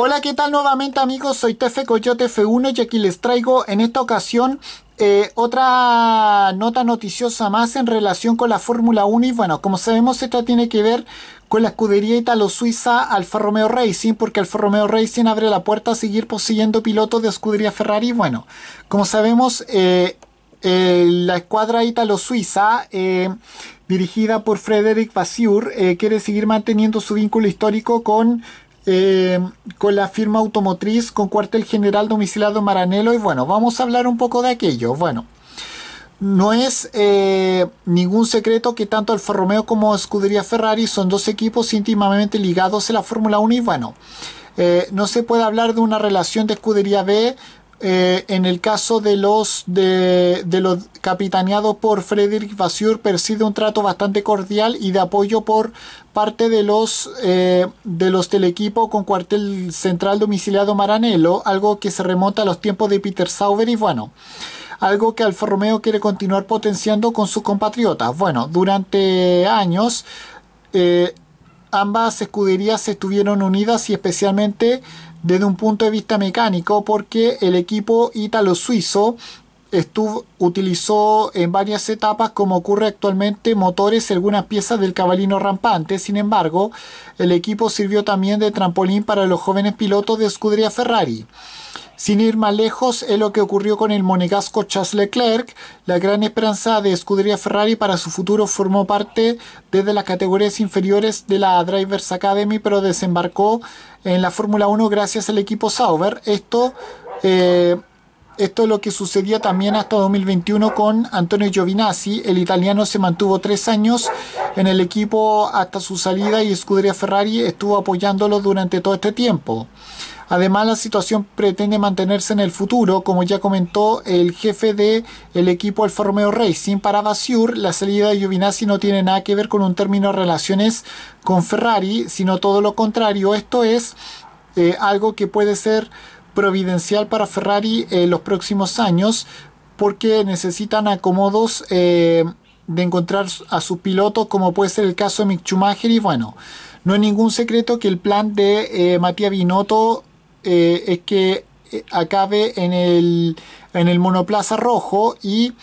Hola, ¿qué tal nuevamente amigos? Soy Tefe Coyote F1 y aquí les traigo en esta ocasión eh, otra nota noticiosa más en relación con la Fórmula 1 y bueno, como sabemos esto tiene que ver con la escudería italo-suiza Alfa Romeo Racing porque Alfa Romeo Racing abre la puerta a seguir poseyendo pilotos de escudería Ferrari. Bueno, como sabemos eh, eh, la escuadra italo-suiza dirigida por Frederic Vasseur quiere seguir manteniendo su vínculo histórico con eh, con la firma automotriz con cuartel general domiciliado en Maranelo y bueno, vamos a hablar un poco de aquello. Bueno, no es eh, ningún secreto que tanto el Romeo como Escudería Ferrari son dos equipos íntimamente ligados en la Fórmula 1 y bueno, eh, no se puede hablar de una relación de Escudería B eh, en el caso de los, de, los capitaneados por Frederick Vasseur percibe un trato bastante cordial y de apoyo por parte de los eh, de los del equipo con cuartel central domiciliado Maranello, algo que se remonta a los tiempos de Peter Sauber y bueno, algo que Alfa Romeo quiere continuar potenciando con sus compatriotas. Bueno, durante años eh, ambas escuderías estuvieron unidas y especialmente desde un punto de vista mecánico porque el equipo italo suizo estuvo, utilizó en varias etapas, como ocurre actualmente, motores y algunas piezas del cabalino rampante. Sin embargo, el equipo sirvió también de trampolín para los jóvenes pilotos de escudería Ferrari. Sin ir más lejos, es lo que ocurrió con el monegasco Charles Leclerc. La gran esperanza de escudería Ferrari para su futuro formó parte desde las categorías inferiores de la Drivers Academy, pero desembarcó en la Fórmula 1 gracias al equipo Sauber. Esto eh, esto es lo que sucedía también hasta 2021 con Antonio Giovinazzi. El italiano se mantuvo tres años en el equipo hasta su salida y Scuderia Ferrari estuvo apoyándolo durante todo este tiempo. Además, la situación pretende mantenerse en el futuro, como ya comentó el jefe del el equipo Alfa Romeo Racing. Para Basiur la salida de Giovinazzi no tiene nada que ver con un término de relaciones con Ferrari, sino todo lo contrario. Esto es eh, algo que puede ser providencial para Ferrari en eh, los próximos años porque necesitan acomodos eh, de encontrar a sus pilotos como puede ser el caso de Mick Schumacher y bueno, no es ningún secreto que el plan de eh, Matías Binotto eh, es que acabe en el, monoplaza rojo y,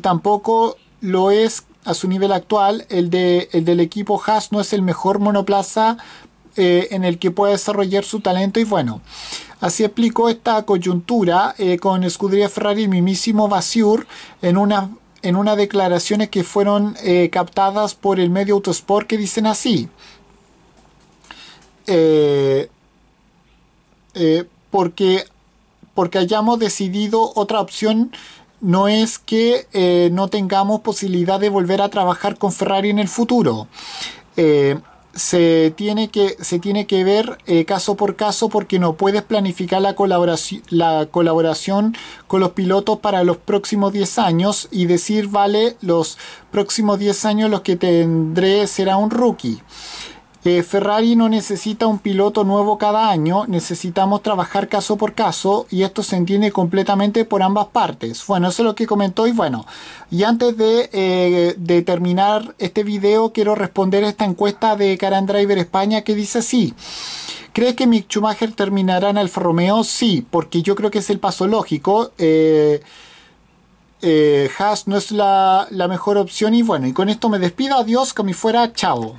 tampoco lo es a su nivel actual, el, de, el del equipo Haas no es el mejor monoplaza en el que pueda desarrollar su talento y bueno, Así explicó esta coyuntura eh, con Scuderia Ferrari y mismísimo Basiur en en unas declaraciones que fueron eh, captadas por el medio Autosport que dicen así. Eh, porque, porque hayamos decidido otra opción no es que no tengamos posibilidad de volver a trabajar con Ferrari en el futuro se tiene que, se tiene que ver eh, caso por caso porque no puedes planificar la colaboración, la colaboración con los pilotos para los próximos 10 años y decir, vale, los próximos 10 años los que tendré será un rookie. Ferrari no necesita un piloto nuevo cada año, necesitamos trabajar caso por caso y esto se entiende completamente por ambas partes. Bueno, eso es lo que comentó y bueno, y antes de, eh, terminar este video quiero responder esta encuesta de Caran Driver España que dice así. ¿Crees que Mick Schumacher terminará en Alfa Romeo? Sí, porque yo creo que es el paso lógico. Eh, eh, Haas no es la, mejor opción y bueno, y con esto me despido. Adiós, que me fuera. Chao.